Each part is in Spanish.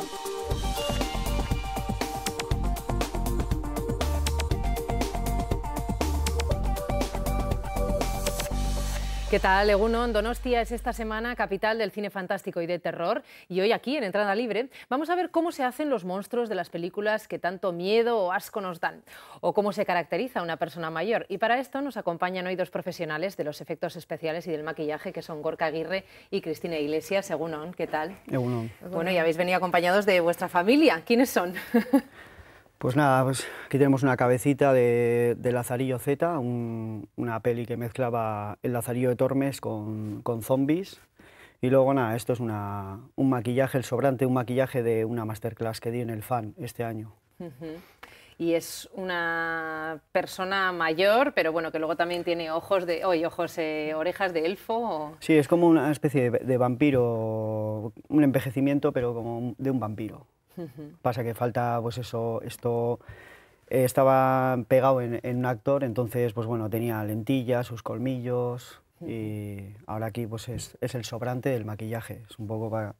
thank you ¿Qué tal, Egunon? Donostia es esta semana capital del cine fantástico y de terror. Y hoy aquí, en Entrada Libre, vamos a ver cómo se hacen los monstruos de las películas que tanto miedo o asco nos dan, o cómo se caracteriza una persona mayor. Y para esto nos acompañan hoy dos profesionales de los efectos especiales y del maquillaje, que son Gorka Aguirre y Cristina Iglesias. Egunon, ¿qué tal? Egunon. Bueno, y habéis venido acompañados de vuestra familia. ¿Quiénes son? Pues nada, pues aquí tenemos una cabecita de, Lazarillo Z, una peli que mezclaba el Lazarillo de Tormes con, zombies. Y luego nada, esto es un maquillaje, el sobrante, un maquillaje de una masterclass que di en el FAN este año. Y es una persona mayor, pero bueno, que luego también tiene ojos de, oye, ojos, eh, orejas de elfo. Sí, es como una especie de vampiro, un envejecimiento, pero como de un vampiro. Pasa que falta, pues eso, esto eh, estaba pegado en, un actor, entonces, pues bueno, tenía lentillas, sus colmillos y ahora aquí pues es, el sobrante del maquillaje, es un poco para...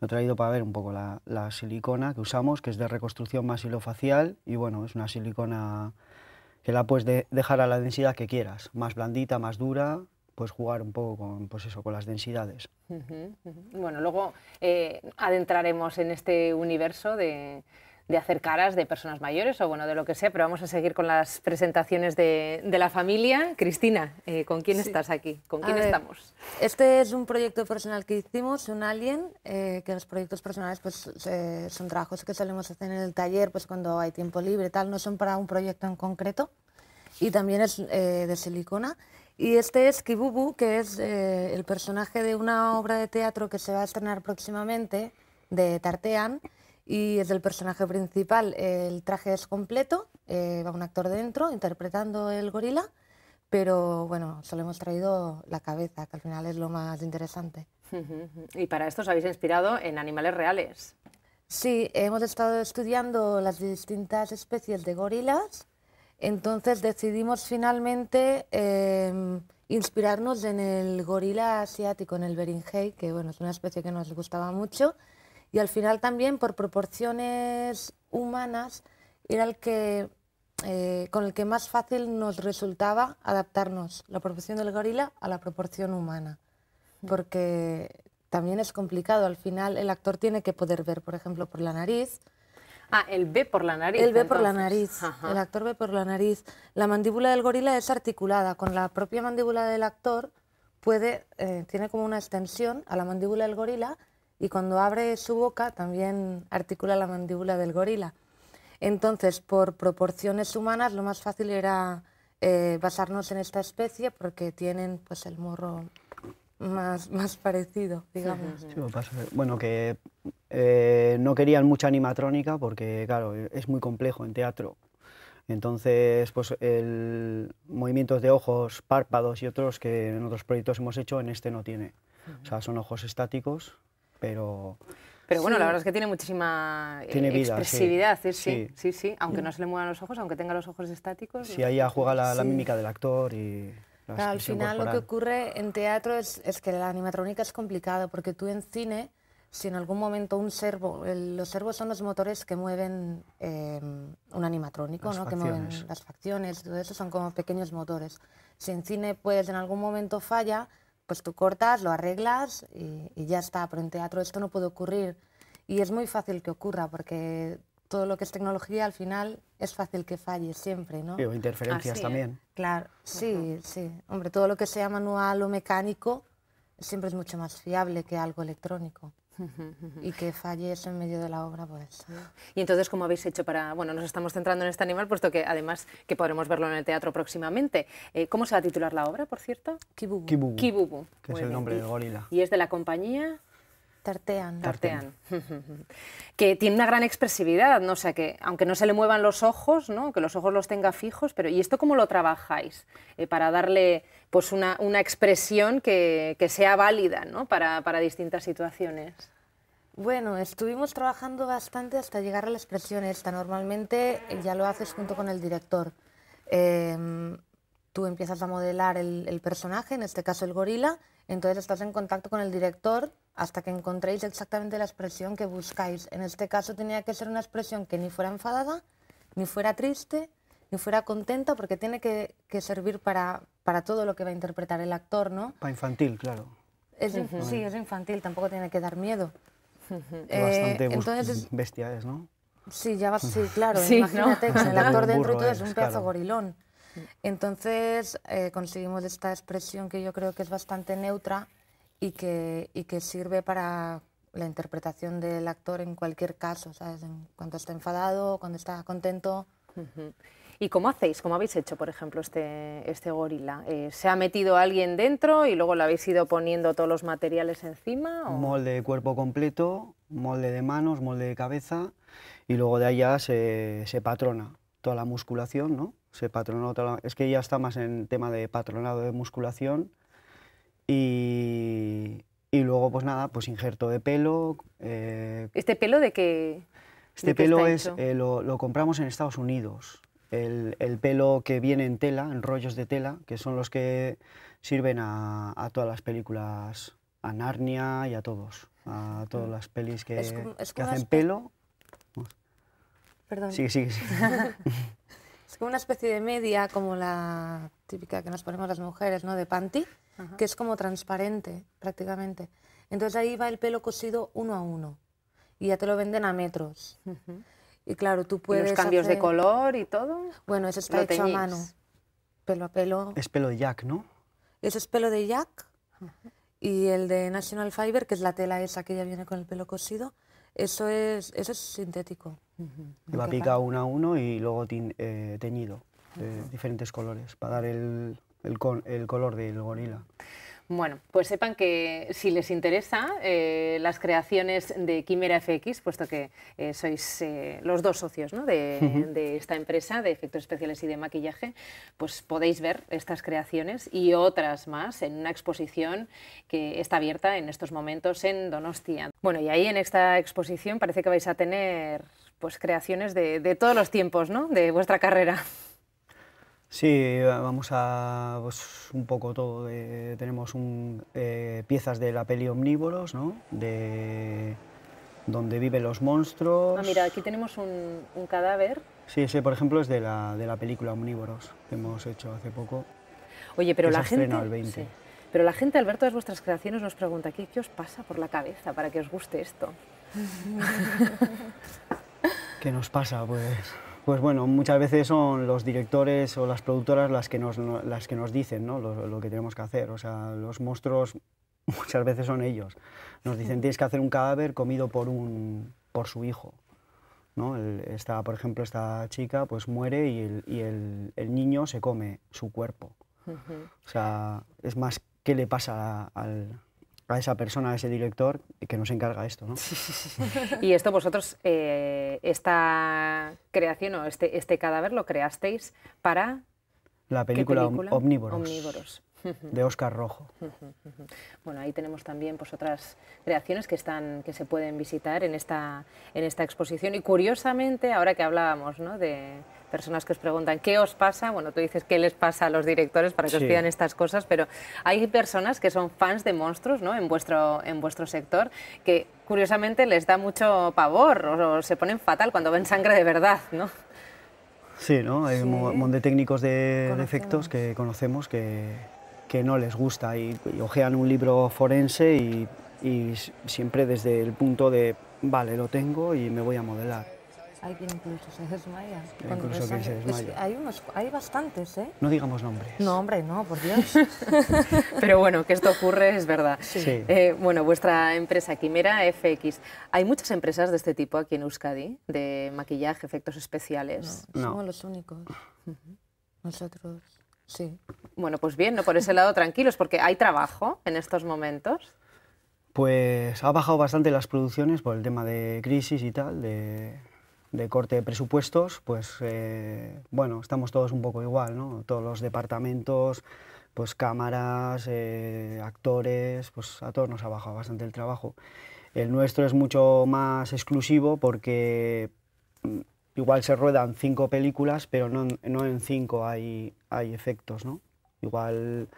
Lo he traído para ver un poco la, silicona que usamos, que es de reconstrucción masilofacial y bueno, es una silicona que la puedes dejar a la densidad que quieras, más blandita, más dura, pues jugar un poco con, pues eso, con las densidades. Bueno, luego eh, adentraremos en este universo de, de, hacer caras de personas mayores o bueno, de lo que sea, pero vamos a seguir con las presentaciones de, de la familia. Cristina, eh, ¿con quién estás aquí? ¿Con quién estamos? Este es un proyecto personal que hicimos, un alien, eh, que los proyectos personales pues, son trabajos que solemos hacer en el taller pues, cuando hay tiempo libre, tal, no son para un proyecto en concreto. Y también es de silicona y este es Kibubu, que es eh, el personaje de una obra de teatro que se va a estrenar próximamente, de Tartean, y es el personaje principal. El traje es completo, eh, va un actor dentro interpretando el gorila, pero bueno, solo hemos traído la cabeza, que al final es lo más interesante. Y para esto os habéis inspirado en animales reales. Sí, hemos estado estudiando las distintas especies de gorilas entonces decidimos finalmente em, inspirarnos en el gorila asiático, en el beringei, que es una especie que nos gustaba mucho, y al final también por proporciones humanas era eh, con el que más fácil nos resultaba adaptarnos la proporción del gorila a la proporción humana, mm. porque también es complicado, al final el actor tiene que poder ver, por ejemplo, por la nariz, Ah, el ve por la nariz. El B por la nariz. El actor ve por la nariz. La mandíbula del gorila es articulada. Con la propia mandíbula del actor puede, eh, tiene como una extensión a la mandíbula del gorila y cuando abre su boca también articula la mandíbula del gorila. Entonces, por proporciones humanas, lo más fácil era eh, basarnos en esta especie porque tienen pues el morro más, parecido, digamos. Pues bueno, que eh, no querían mucha animatrónica porque, claro, es muy complejo en teatro. Entonces, pues el movimientos de ojos, párpados y otros que en otros proyectos hemos hecho, en este no tiene. O sea, son ojos estáticos, pero... Pero bueno, la verdad es que tiene muchísima eh, expresividad, sí. Sí, sí, aunque no se le muevan los ojos, aunque tenga los ojos estáticos. Sí, pues ahí ya juega la mímica del actor y al final lo que ocurre en teatro es, que la animatrónica es complicada, porque tú en cine, si en algún momento un servo, los servos son los motores que mueven em, un animatrónico, que mueven las facciones, todo eso son como pequeños motores. Si en cine pues en algún momento falla, pues tú cortas, lo arreglas y, y ya está, pero en teatro esto no puede ocurrir. Y es muy fácil que ocurra, porque todo lo que es tecnología al final es fácil que falle siempre, ¿no? O interferencias también. Claro, sí, sí. Hombre, todo lo que sea manual o mecánico siempre es mucho más fiable que algo electrónico. y que falle en medio de la obra, pues. Y entonces, ¿cómo habéis hecho para.? Bueno, nos estamos centrando en este animal, puesto que además que podremos verlo en el teatro próximamente. Eh, ¿Cómo se va a titular la obra, por cierto? Kibubu. Kibubu. Kibubu. Que es el nombre de gorila. ¿Y es de la compañía? Tartean. Tartean. que tiene una gran expresividad, ¿no? que aunque no se le muevan los ojos, ¿no? Que los ojos los tenga fijos, pero ¿y esto cómo lo trabajáis? Eh, para darle pues una, expresión que, sea válida, ¿no? Para, distintas situaciones. Bueno, estuvimos trabajando bastante hasta llegar a la expresión esta. Normalmente eh, ya lo haces junto con el director. Em, tú empiezas a modelar el personaje, en este caso el gorila, entonces estás en contacto con el director hasta que encontréis exactamente la expresión que buscáis. En este caso tenía que ser una expresión que ni fuera enfadada, ni fuera triste, ni fuera contenta, porque tiene que, servir para, todo lo que va a interpretar el actor, ¿no? Para infantil, claro. Sí, es infantil, tampoco tiene que dar miedo. Eh, entonces, ¿no? Sí, ya sí, claro. imagínate el actor dentro todo es un pedazo gorilón. Entonces eh, conseguimos esta expresión que yo creo que es bastante neutra y que, que sirve para la interpretación del actor en cualquier caso, En cuando está enfadado, cuando está contento. ¿Y cómo hacéis? ¿Cómo habéis hecho, por ejemplo, este, este gorila? Eh, ¿Se ha metido alguien dentro y luego lo habéis ido poniendo todos los materiales encima? Molde de cuerpo completo, molde de manos, molde de cabeza y luego de allá se, se patrona toda la musculación, ¿no? Se patronó Es que ya está más en tema de patronado de musculación y, luego, pues nada, pues injerto de pelo. Eh, ¿Este pelo de qué? Este pelo es, eh, lo, compramos en Estados Unidos. El, pelo que viene en tela, en rollos de tela, que son los que sirven a, todas las películas, a Narnia y a todos, a todas mm. las pelis que, que hacen pelo sí sí sí, es como una especie de media, como la típica que nos ponemos las mujeres, ¿no? De panty, que es como transparente, prácticamente. Entonces ahí va el pelo cosido uno a uno. Y ya te lo venden a metros. Y claro, tú puedes. los cambios de color y todo? Bueno, eso está hecho a mano. Pelo a pelo. Es pelo de Jack, ¿no? Eso es pelo de Jack. Y el de National Fiber, que es la tela esa que ya viene con el pelo cosido, eso es, eso es sintético. Va picado uno a uno y luego eh, teñido de diferentes colores para dar el, el color del gorila. Bueno, pues sepan que si les interesa eh, las creaciones de Quimera FX, puesto que eh, sois eh, los dos socios de, esta empresa de efectos especiales y de maquillaje, pues podéis ver estas creaciones y otras más en una exposición que está abierta en estos momentos en Donostia. Bueno, y ahí en esta exposición parece que vais a tener pues creaciones de, de todos los tiempos ¿no? de vuestra carrera. Sí, vamos a pues, un poco todo. tenemos un, eh, piezas de la peli Omnívoros, ¿no? De donde viven los monstruos. Ah, mira, aquí tenemos un, cadáver. Sí, ese, por ejemplo, es de la, película Omnívoros que hemos hecho hace poco. Oye, pero la gente. 20. Pero la gente Alberto, ver vuestras creaciones nos pregunta: ¿qué os pasa por la cabeza para que os guste esto? ¿Qué nos pasa? Pues. Pues bueno, muchas veces son los directores o las productoras las que nos, las que nos dicen lo, que tenemos que hacer. O sea, los monstruos muchas veces son ellos. Nos dicen, tienes que hacer un cadáver comido por, un, por su hijo. ¿no? por ejemplo, esta chica pues muere y el, niño se come su cuerpo. O sea, es más qué le pasa al, a esa persona, a ese director que nos encarga esto. ¿no? y esto vosotros, eh, esta creación o este, este cadáver lo creasteis para... La película, Omnívoros de Oscar Rojo. Bueno, ahí tenemos también pues, otras creaciones que, están, que se pueden visitar en esta, en esta exposición. Y curiosamente, ahora que hablábamos de personas que os preguntan qué os pasa, bueno, tú dices qué les pasa a los directores para que os pidan estas cosas, pero hay personas que son fans de monstruos ¿no? en, vuestro, en vuestro sector que curiosamente les da mucho pavor o, se ponen fatal cuando ven sangre de verdad, ¿no? Sí, ¿no? Hay un montón de técnicos de, de efectos que conocemos que, que no les gusta y, ojean un libro forense y, siempre desde el punto de, vale, lo tengo y me voy a modelar. Hay quien incluso se desmaya. hay, unos, bastantes, ¿eh? No digamos nombres. No, hombre, no, por Dios. Pero bueno, que esto ocurre es verdad. Sí. Eh, bueno, vuestra empresa Quimera FX. ¿Hay muchas empresas de este tipo aquí en Euskadi? De maquillaje, efectos especiales. No, somos los únicos. Nosotros. Sí. Bueno, pues bien, ¿no? por ese lado tranquilos, porque hay trabajo en estos momentos. Pues ha bajado bastante las producciones por el tema de crisis y tal, de, corte de presupuestos, pues eh, bueno, estamos todos un poco igual, ¿no? Todos los departamentos, pues cámaras, eh, actores, pues a todos nos ha bajado bastante el trabajo. El nuestro es mucho más exclusivo porque igual se ruedan cinco películas, pero no, en cinco hay, hay efectos, ¿no? Igual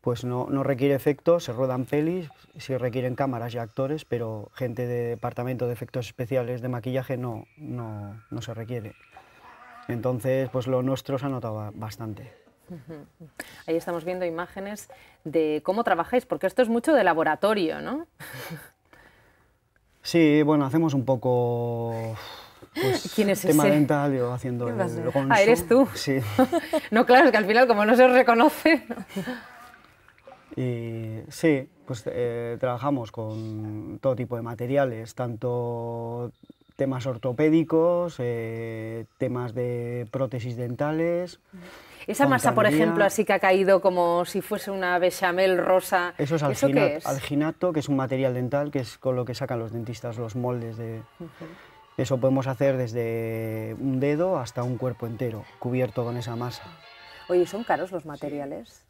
pues no, requiere efectos, se ruedan pelis, sí requieren cámaras y actores, pero gente de departamento de efectos especiales de maquillaje no, no, no se requiere. Entonces, pues lo nuestro se ha notado bastante. Ahí estamos viendo imágenes de cómo trabajáis, porque esto es mucho de laboratorio, ¿no? Sí, bueno, hacemos un poco pues, ¿Quién es tema dental, haciendo el, Ah, eres tú. Sí. no, claro, es que al final, como no se reconoce. y sí, pues eh, trabajamos con todo tipo de materiales, tanto temas ortopédicos, eh, temas de prótesis dentales. Esa masa, por ejemplo, así que ha caído como si fuese una bechamel rosa. Eso es, alginato, que es un material dental, que es con lo que sacan los dentistas los moldes de... Eso podemos hacer desde un dedo hasta un cuerpo entero, cubierto con esa masa. Oye, ¿son caros los materiales?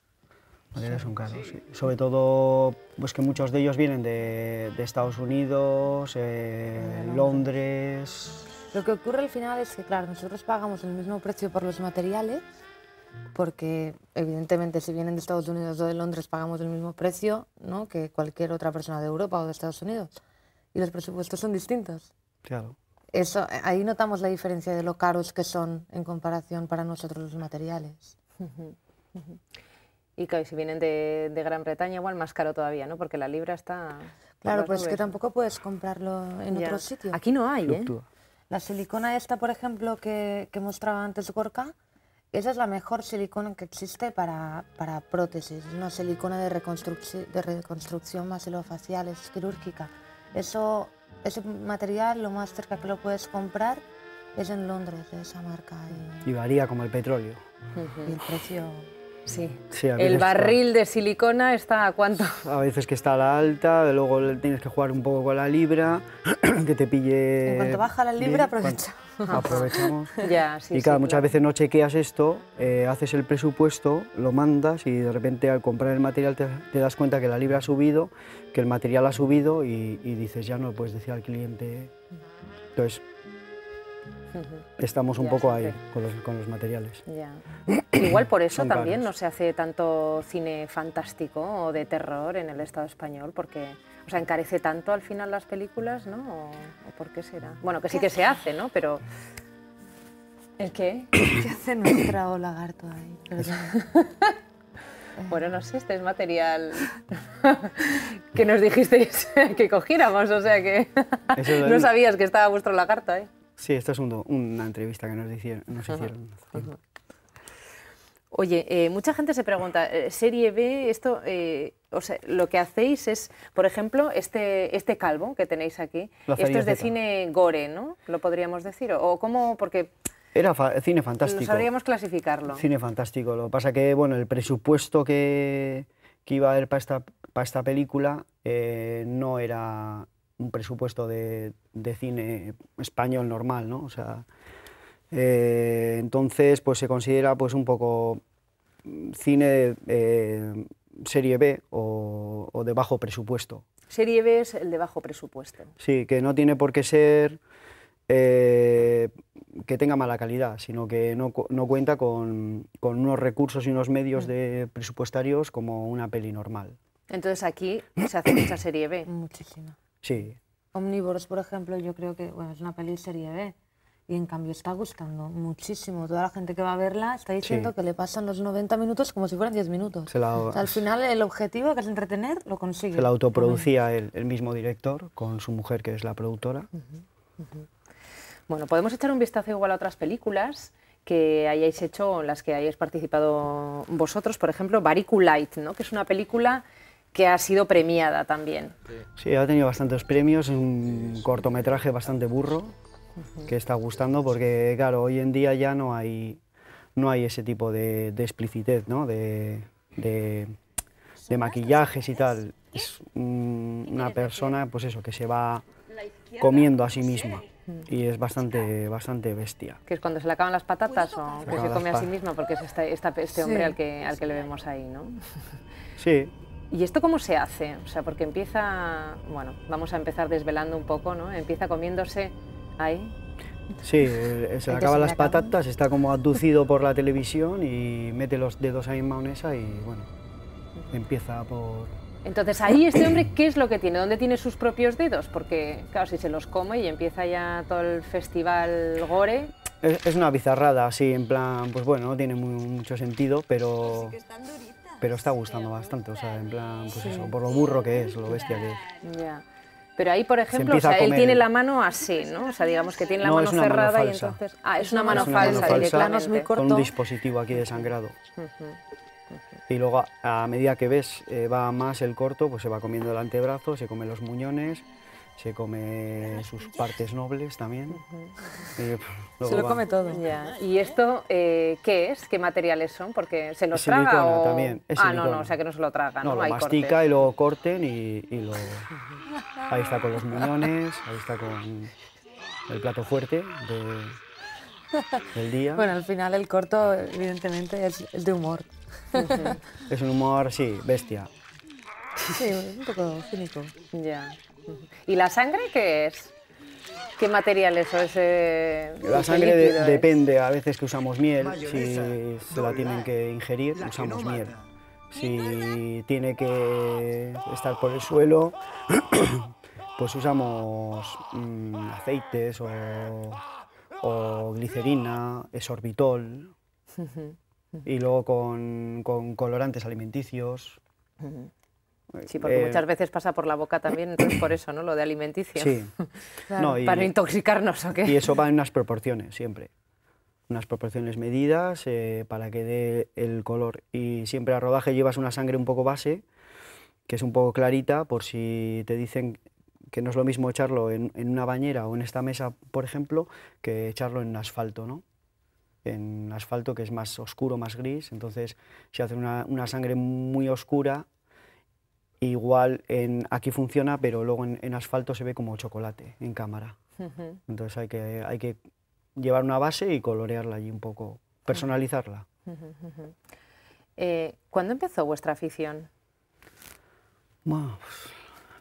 Los materiales son caros, sí. Sobre todo, pues que muchos de ellos vienen de, Estados Unidos, eh, Londres... Lo que ocurre al final es que, claro, nosotros pagamos el mismo precio por los materiales, porque evidentemente si vienen de Estados Unidos o de Londres pagamos el mismo precio ¿no? que cualquier otra persona de Europa o de Estados Unidos. Y los presupuestos son distintos. Claro. Eso, eh, ahí notamos la diferencia de lo caros que son en comparación para nosotros los materiales. Y que si vienen de, Gran Bretaña, igual más caro todavía, ¿no? Porque la libra está... Claro, pues es que tampoco puedes comprarlo en otro sitio. Aquí no hay, ¿eh? La silicona esta, por ejemplo, que, mostraba antes Gorka, esa es la mejor silicona que existe para, para prótesis. Una silicona de, reconstrucción de reconstrucción maxilofacial, es quirúrgica. Eso ese material lo más cerca que lo puedes comprar es en Londres, de esa marca. Y, varía como el petróleo. el precio... Sí, el barril de silicona está a cuánto? A veces que está a la alta, luego tienes que jugar un poco con la libra, que te pille... En cuanto baja la libra, aprovecha. aprovechamos. y claro, muchas veces no chequeas esto, eh, haces el presupuesto, lo mandas y de repente al comprar el material te, das cuenta que la libra ha subido, que el material ha subido y, dices, ya no lo puedes decir al cliente. Entonces, estamos un poco ahí con los, materiales. Igual por eso también no se hace tanto cine fantástico o de terror en el Estado español, porque o sea, encarece tanto al final las películas, ¿no? ¿O, por qué será? Bueno, que sí que se hace, ¿no? Pero... ¿El qué? ¿Qué hace nuestro lagarto ahí? Bueno, no sé, este es material que nos dijisteis que cogiéramos, o sea que no sabías que estaba vuestro lagarto, ¿eh? Sí, esta es una entrevista que nos hicieron. Oye, eh, mucha gente se pregunta, eh, ¿serie B, esto eh, o sea, lo que hacéis es, por ejemplo, este, este calvo que tenéis aquí, esto es de cine gore, ¿no? Lo podríamos decir, o, cómo, porque... Era cine fantástico. No sabríamos clasificarlo. Cine fantástico, lo que pasa que, bueno, el presupuesto que, iba a haber para esta, para esta película eh, no era un presupuesto de, cine español normal, ¿no? O sea, eh, entonces, pues se considera pues un poco cine eh, serie B o, de bajo presupuesto. Serie B es el de bajo presupuesto. Sí, que no tiene por qué ser eh, que tenga mala calidad, sino que no, no cuenta con, unos recursos y unos medios de presupuestarios como una peli normal. Entonces aquí se hace mucha serie B. Muchísima. Sí. Omnivores, por ejemplo, yo creo que bueno, es una peli serie B y en cambio está gustando muchísimo. Toda la gente que va a verla está diciendo que le pasan los 90 minutos como si fueran 10 minutos. al final el objetivo que es entretener lo consigue. Se la autoproducía el, mismo director con su mujer que es la productora. Bueno, podemos echar un vistazo igual a otras películas que hayáis hecho, las que hayáis participado vosotros, por ejemplo, Bariculite, ¿no? que es una película que ha sido premiada también. Sí, ha tenido bastantes premios, es un cortometraje bastante burro, que está gustando, porque claro, hoy en día ya no hay, no hay ese tipo de, explicitez, ¿no? de, maquillajes y tal. Es una persona, pues eso, que se va comiendo a sí misma. Mm. Y es bastante, bastante bestia. ¿Que es cuando se le acaban las patatas pues o que se come a sí misma? Porque es este, este, hombre al que, al que le vemos ahí, ¿no? Sí. ¿Y esto cómo se hace? O sea, porque empieza, bueno, vamos a empezar desvelando un poco, ¿no? Empieza comiéndose ahí. Sí, eh, se le acaban las patatas, está como aducido por la televisión y mete los dedos ahí en maonesa y bueno, empieza por... Entonces ahí este hombre, ¿qué es lo que tiene? ¿Dónde tiene sus propios dedos? Porque claro, si se los come y empieza ya todo el festival gore... Es, una bizarrada, así, en plan, pues bueno, no tiene mucho sentido, pero... Pero está gustando bastante, o sea, en plan, pues eso, por lo burro que es, lo bestia que es. Pero ahí, por ejemplo, él tiene la mano así, ¿no? O sea, digamos que tiene la mano cerrada y entonces... Ah, es una mano, falsa, mano falsa, es muy corto. Con un dispositivo aquí de sangrado. Y luego, a, medida que ves, eh, va más el corto, pues se va comiendo el antebrazo, se come los muñones, se come sus partes nobles también. se lo come todo. Ya. ¿Y esto eh, qué es? ¿Qué materiales son? Porque se nos traga o... ah, no, no, o sea que no se lo tragan. No, lo mastica y lo corten y, lo... Ahí está con los muñones, ahí está con el plato fuerte de, del día. Bueno, al final el corto evidentemente es de humor. es un humor, sí, bestia. Sí, un poco cínico. Ya. ¿Y la sangre qué es? ¿Qué material es ese? Eh, la sangre depende, a veces que usamos miel, si se la tienen que ingerir, usamos miel. Si tiene que estar por el suelo, pues usamos mm, aceites o, glicerina, esorbitol, y luego con, con colorantes alimenticios. Pues, sí, porque eh, muchas veces pasa por la boca también, entonces por eso, ¿no? Lo de alimenticio. Sí. para intoxicarnos o qué. Y eso va en unas proporciones, siempre. Unas proporciones medidas eh, para que dé el color. Y siempre a rodaje llevas una sangre un poco base, que es un poco clarita, por si te dicen que no es lo mismo echarlo en, una bañera o en esta mesa, por ejemplo, que echarlo en asfalto, ¿no? En asfalto que es más oscuro, más gris, entonces si hacen una, una sangre muy oscura igual en, aquí funciona, pero luego en, asfalto se ve como chocolate en cámara. Entonces hay que, hay que llevar una base y colorearla allí un poco, personalizarla. Eh, ¿Cuándo empezó vuestra afición?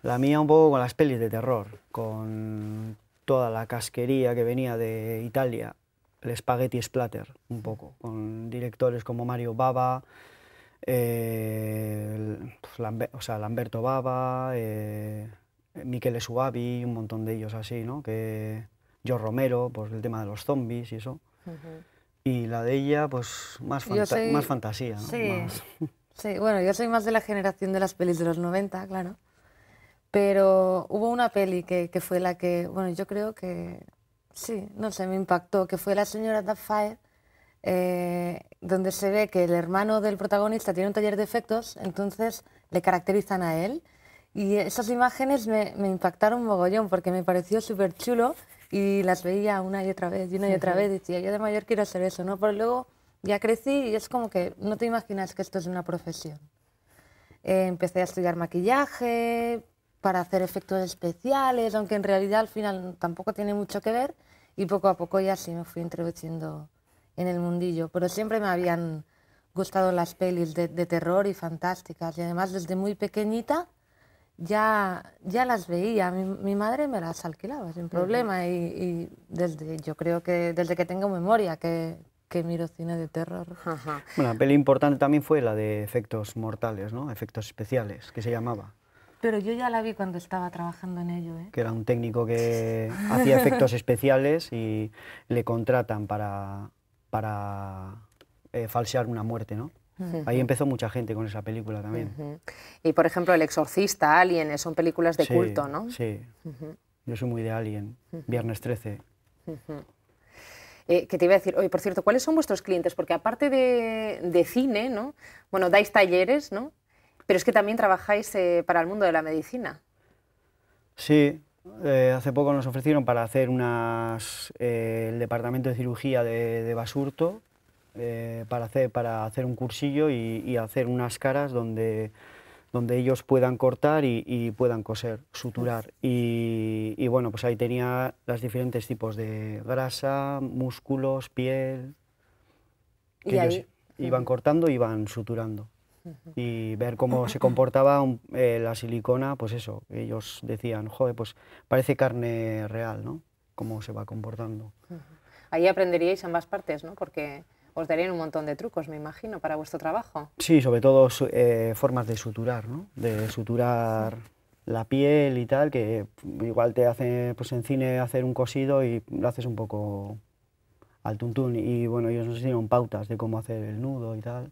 la mía un poco con las pelis de terror, con toda la casquería que venía de Italia, el spaghetti splatter, un poco, con directores como Mario Bava, eh, pues o sea, Lamberto Baba, eh, Miquel Suavi, un montón de ellos así, ¿no? Que yo Romero, por pues el tema de los zombies y eso. Y la de ella, pues más, fantasía, ¿no? Sí. sí, bueno, yo soy más de la generación de las pelis de los 90, claro. Pero hubo una peli que, fue la que, bueno, yo creo que, sí, no sé, me impactó, que fue La señora Duffaire, eh, donde se ve que el hermano del protagonista tiene un taller de efectos, entonces le caracterizan a él. Y esas imágenes me, impactaron mogollón porque me pareció súper chulo y las veía una y otra vez y una y otra vez. Decía, yo de mayor quiero hacer eso, ¿no? Pero luego ya crecí y es como que no te imaginas que esto es una profesión. Eh, empecé a estudiar maquillaje para hacer efectos especiales, aunque en realidad al final tampoco tiene mucho que ver y poco a poco ya sí me fui introduciendo en el mundillo, pero siempre me habían gustado las pelis de, terror y fantásticas. Y además desde muy pequeñita ya, ya las veía. Mi, madre me las alquilaba sin problema y, desde, yo creo que desde que tengo memoria que, que miro cine de terror. Una Bueno, peli importante también fue la de efectos mortales, ¿no? Efectos especiales, que se llamaba. Pero yo ya la vi cuando estaba trabajando en ello. ¿eh? Que era un técnico que hacía efectos especiales y le contratan para para eh, falsear una muerte, ¿no? Ahí empezó mucha gente con esa película también. Y por ejemplo, El Exorcista, Alien, eh, son películas de culto, ¿no? Sí. Yo soy muy de Alien, Viernes 13. Eh, que te iba a decir, hoy. por cierto, ¿cuáles son vuestros clientes? Porque aparte de, cine, ¿no? Bueno, dais talleres, ¿no? Pero es que también trabajáis para el mundo de la medicina. Sí, eh, hace poco nos ofrecieron para hacer unas, eh, el departamento de cirugía de, Basurto, eh, para, hacer, para hacer un cursillo y, hacer unas caras donde, donde ellos puedan cortar y, puedan coser, suturar. Y, bueno, pues ahí tenía los diferentes tipos de grasa, músculos, piel. Que iban cortando y iban suturando y ver cómo se comportaba eh, la silicona, pues eso, ellos decían, joder, pues parece carne real, ¿no? Cómo se va comportando. Ahí aprenderíais ambas partes, ¿no? Porque os darían un montón de trucos, me imagino, para vuestro trabajo. Sí, sobre todo eh, formas de suturar, ¿no? De suturar la piel y tal, que igual te hace, pues en cine, hacer un cosido y lo haces un poco al tuntún. Y bueno, ellos nos hicieron pautas de cómo hacer el nudo y tal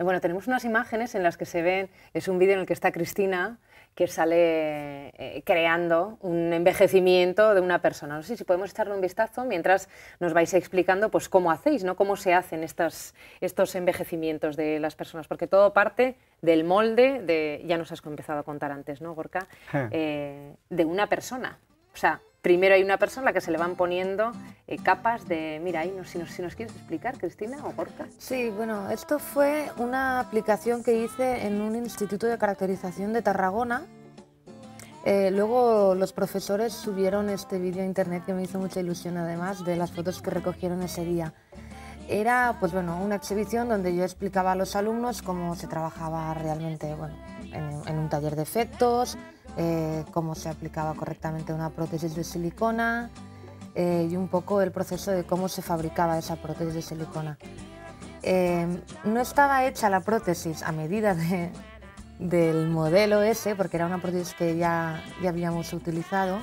bueno. tenemos unas imágenes en las que se ven, es un vídeo en el que está Cristina que sale eh, creando un envejecimiento de una persona. No sé si podemos echarle un vistazo mientras nos vais explicando pues, cómo hacéis, ¿no? cómo se hacen estos envejecimientos de las personas, porque todo parte del molde, de, ya nos has empezado a contar antes, ¿no, Gorka? Eh, de una persona. O sea, primero hay una persona a la que se le van poniendo eh, capas de, mira, ahí no, si, nos, quieres explicar, Cristina o Gorka. Sí, bueno, esto fue una aplicación que hice en un instituto de caracterización de Tarragona. Eh, luego los profesores subieron este vídeo a internet que me hizo mucha ilusión además de las fotos que recogieron ese día. Era pues bueno, una exhibición donde yo explicaba a los alumnos cómo se trabajaba realmente en un taller de efectos, eh, cómo se aplicaba correctamente una prótesis de silicona eh, y un poco el proceso de cómo se fabricaba esa prótesis de silicona. Em, no estaba hecha la prótesis a medida de, del modelo ese, porque era una prótesis que ya, ya habíamos utilizado,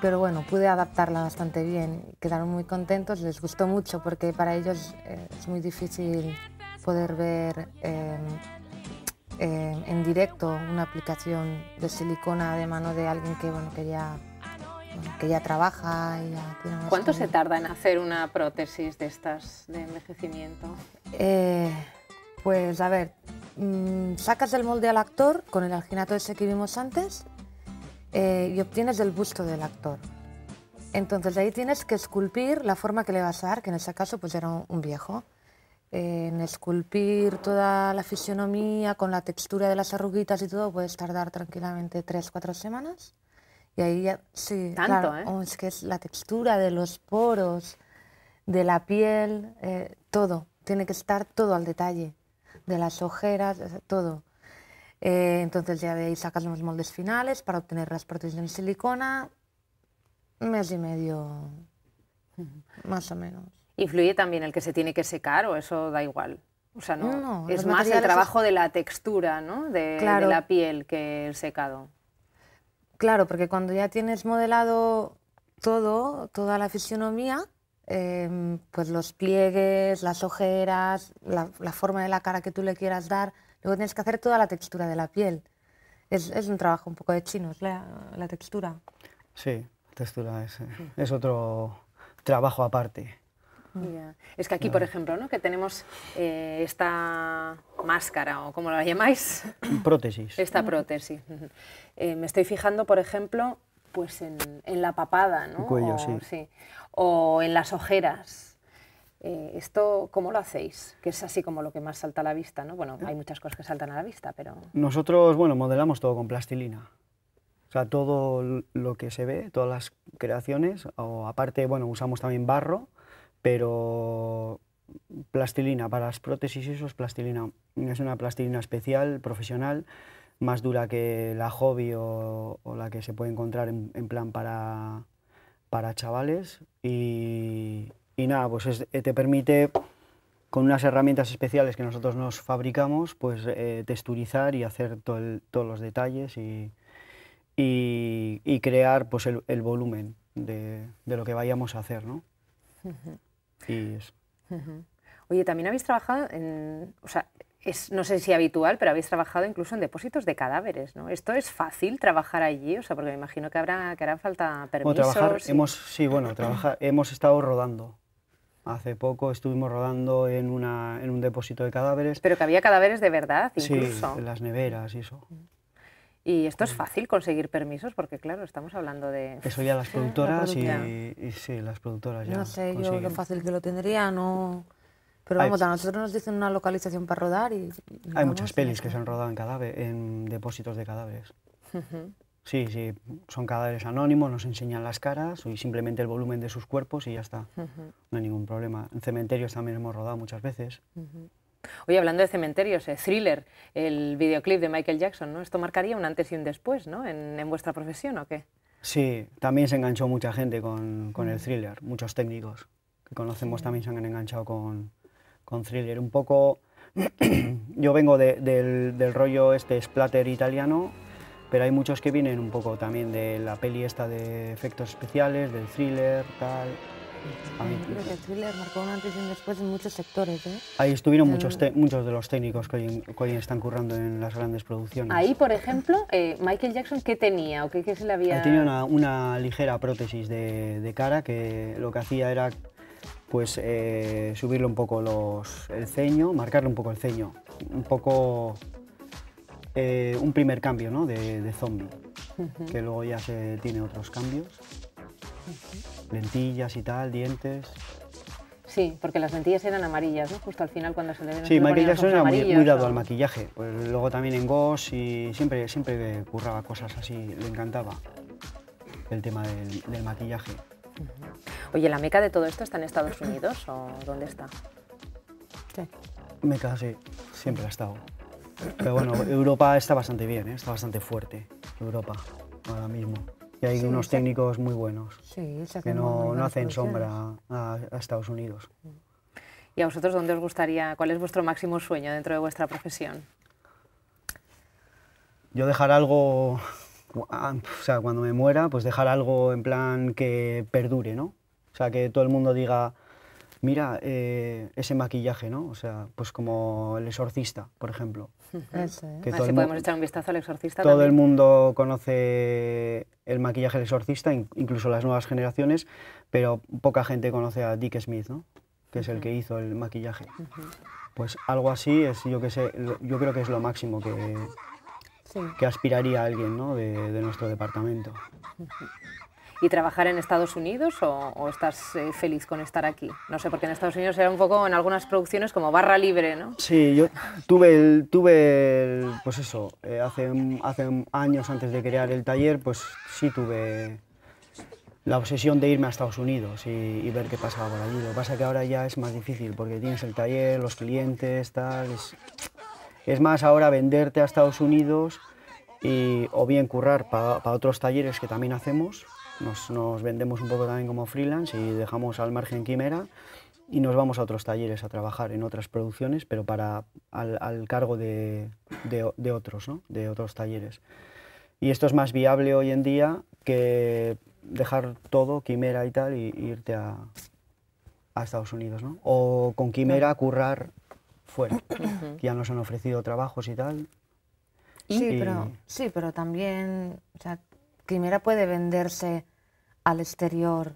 pero bueno, pude adaptarla bastante bien. Quedaron muy contentos, les gustó mucho porque para ellos eh, es muy difícil poder ver em, eh, en directo una aplicación de silicona de mano de alguien que, ya, que ya trabaja. Y ¿Cuánto se tarda en hacer una prótesis de estas de envejecimiento? Eh, pues a ver, mm, sacas el molde al actor con el alginato ese que vimos antes eh, y obtienes el busto del actor. Entonces ahí tienes que esculpir la forma que le vas a dar, que en ese caso pues era un viejo en esculpir toda la fisionomía con la textura de las arruguitas y todo puedes tardar tranquilamente tres, cuatro semanas. Y ahí ya, sí, Tanto, ¿eh? oh, es que es la textura de los poros, de la piel, eh, todo. Tiene que estar todo al detalle, de las ojeras, eh, todo. entonces ya de ahí sacas los moldes finales para obtener las partes en silicona, mes y medio, más o menos. Influye también el que se tiene que secar o eso da igual. O sea, no, es más el trabajo de la textura, ¿no? De, la piel que el secado. Claro, porque cuando ya tienes modelado todo, toda la fisionomía, em, pues los pliegues, las ojeras, la, forma de la cara que tú le quieras dar, luego tienes que hacer toda la textura de la piel. Es, un trabajo un poco de chino, la, la textura. Sí, textura es eh, otro trabajo aparte. Es que aquí, por ejemplo, ¿no? que tenemos eh, esta máscara o como la llamáis. Prótesis. Esta prótesis. Eh, me estoy fijando, por ejemplo, pues en, la papada, ¿no? El o, sí. O en las ojeras. Eh, ¿Esto cómo lo hacéis? Que es así como lo que más salta a la vista, ¿no? Bueno, hay muchas cosas que saltan a la vista, pero... Nosotros, bueno, modelamos todo con plastilina. O sea, todo lo que se ve, todas las creaciones, o aparte, bueno, usamos también barro pero plastilina, para las prótesis eso es plastilina. Es una plastilina especial, profesional, más dura que la hobby o, la que se puede encontrar en, plan para, para chavales. Y, nada, pues eh, te permite con unas herramientas especiales que nosotros nos fabricamos, pues eh, texturizar y hacer todos los detalles y, y, crear pues, el, volumen de, de, lo que vayamos a hacer. ¿no? Oye, también habéis trabajado en, o sea, es, no sé si habitual, pero habéis trabajado incluso en depósitos de cadáveres, ¿no? ¿Esto es fácil trabajar allí? O sea, porque me imagino que habrá que falta permisos. trabajar, sí, bueno, hemos estado rodando. Hace poco estuvimos rodando en, una, en un depósito de cadáveres. Pero que había cadáveres de verdad, incluso. Sí, en las neveras y eso. Y esto es mm. fácil conseguir permisos porque, claro, estamos hablando de... Eso ya las productoras y, sí, las productoras ya. No sé yo lo fácil que lo tendría, no... Pero vamos, a nosotros nos dicen una localización para rodar y... Hay muchas pelis que se han rodado en, cadáver, en depósitos de cadáveres. Sí, sí, son cadáveres anónimos, nos enseñan las caras y simplemente el volumen de sus cuerpos y ya está. No hay ningún problema. En cementerios también hemos rodado muchas veces. Hoy hablando de cementerios, eh, Thriller, el videoclip de Michael Jackson, ¿no? Esto marcaría un antes y un después, ¿no? En, vuestra profesión, ¿o qué? Sí, también se enganchó mucha gente con, el Thriller, muchos técnicos que conocemos también se han enganchado con, con Thriller. Un poco, yo vengo del, del, rollo este splatter italiano, pero hay muchos que vienen un poco también de la peli esta de efectos especiales, del Thriller, tal creo que Thriller marcó un antes y un después en muchos sectores. ¿eh? Ahí estuvieron em, muchos, de los técnicos que hoy, están currando en las grandes producciones. Ahí, por ejemplo, eh, Michael Jackson, ¿qué tenía o qué, se le había...? tenía una, ligera prótesis de, cara que lo que hacía era pues eh, subirle un poco los, el ceño, marcarle un poco el ceño, un poco eh, un primer cambio de, zombie, que luego ya se tiene otros cambios lentillas y tal, dientes. Sí, porque las lentillas eran amarillas, ¿no? Justo al final cuando se le ven Sí, Michael Jackson era muy, cuidado al maquillaje. Pues luego también en Ghost y siempre, siempre curraba cosas así, le encantaba el tema del, maquillaje. Oye, ¿la meca de todo esto está en Estados Unidos o dónde está? Sí. Meca, sí, siempre ha estado. Pero bueno, Europa está bastante bien, ¿eh? está bastante fuerte, Europa, ahora mismo. Y hay unos técnicos muy buenos que no, hacen sombra a, Estados Unidos. ¿Y a vosotros dónde os gustaría, cuál es vuestro máximo sueño dentro de vuestra profesión? Yo dejar algo, o sea, cuando me muera, pues dejar algo en plan que perdure, ¿no? O sea, que todo el mundo diga, mira, eh, ese maquillaje, ¿no? O sea, pues como El Exorcista, por ejemplo. Ah, podemos echar un vistazo al Exorcista. Todo el mundo conoce el maquillaje del exorcista, incluso las nuevas generaciones, pero poca gente conoce a Dick Smith, que es el que hizo el maquillaje. Pues algo así es, yo que sé, yo creo que es lo máximo que, que aspiraría alguien ¿no? de, nuestro departamento y trabajar en Estados Unidos o, estás eh, feliz con estar aquí? No sé, porque en Estados Unidos era un poco en algunas producciones como barra libre, ¿no? Sí, yo tuve el, tuve pues eso, eh, hace, hace años antes de crear el taller, pues sí tuve la obsesión de irme a Estados Unidos y, ver qué pasaba por allí. Lo que pasa es que ahora ya es más difícil porque tienes el taller, los clientes, tal. Es, es más ahora venderte a Estados Unidos o bien currar para otros talleres que también hacemos. Nos, vendemos un poco también como freelance y dejamos al margen Quimera y nos vamos a otros talleres a trabajar en otras producciones, pero para al, cargo de, otros, de otros talleres. Y esto es más viable hoy en día que dejar todo, Quimera y tal, e irte a, Estados Unidos, O con Quimera currar fuera. que Ya nos han ofrecido trabajos y tal, Sí, pero, sí, pero también, o sea, primera puede venderse al exterior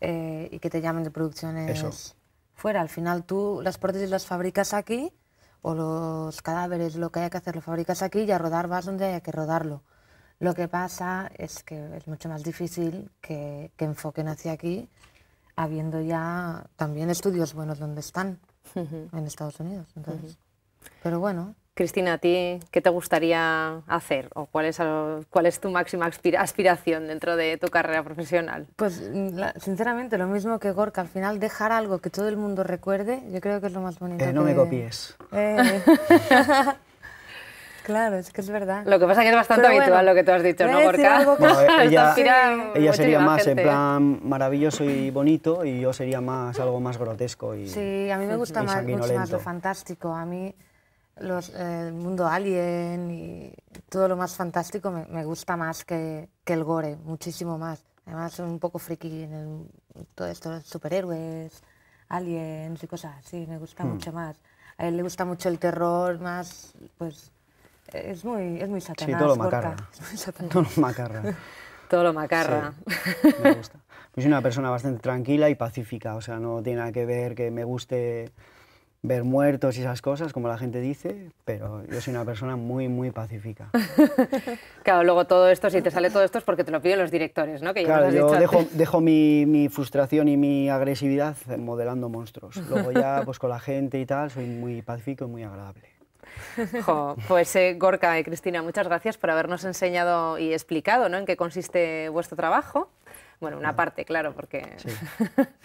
eh, y que te llamen de producciones Eso. fuera. Al final tú las prótesis las fabricas aquí o los cadáveres, lo que haya que hacer, lo fabricas aquí y a rodar vas donde haya que rodarlo. Lo que pasa es que es mucho más difícil que, que enfoquen hacia aquí, habiendo ya también estudios buenos donde están, en Estados Unidos. Entonces. Pero bueno, Cristina, ¿a ti qué te gustaría hacer o cuál es, cuál es tu máxima aspiración dentro de tu carrera profesional? Pues mm, sinceramente lo mismo que Gorka, al final dejar algo que todo el mundo recuerde, yo creo que es lo más bonito. Eh, no me copies. Eh. Claro, es que es verdad. Lo que pasa es que es bastante habitual lo que tú has dicho, ¿no, Gorka? ella, sería más en plan maravilloso y bonito y yo sería más algo más grotesco y Sí, a mí me gusta más, mucho más lo fantástico. A mí eh, el mundo alien y todo lo más fantástico me, gusta más que, que, el gore, muchísimo más. Además, soy un poco friki en, todo esto, superhéroes, aliens y cosas así, me gusta hmm. mucho más. A él le gusta mucho el terror, más, pues, es muy, es muy satanás. Sí, todo lo macarra. Todo lo macarra. todo lo macarra. me gusta. Es una persona bastante tranquila y pacífica, o sea, no tiene nada que ver que me guste ver muertos y esas cosas, como la gente dice, pero yo soy una persona muy, muy pacífica. claro, luego todo esto, si te sale todo esto es porque te lo piden los directores, ¿no? claro, yo dejo, dejo mi, frustración y mi agresividad modelando monstruos. Luego ya, pues con la gente y tal, soy muy pacífico y muy agradable. pues eh, Gorka y Cristina, muchas gracias por habernos enseñado y explicado ¿no? en qué consiste vuestro trabajo. Bueno, una parte, claro, porque... Sí.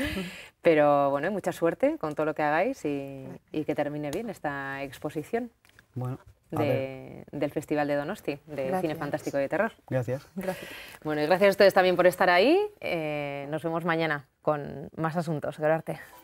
Pero bueno, mucha suerte con todo lo que hagáis y, que termine bien esta exposición. del Festival de Donosti, de Cine Fantástico de Terror. Gracias. Bueno, y gracias a ustedes también por estar ahí. Eh, nos vemos mañana con más asuntos. Gracias.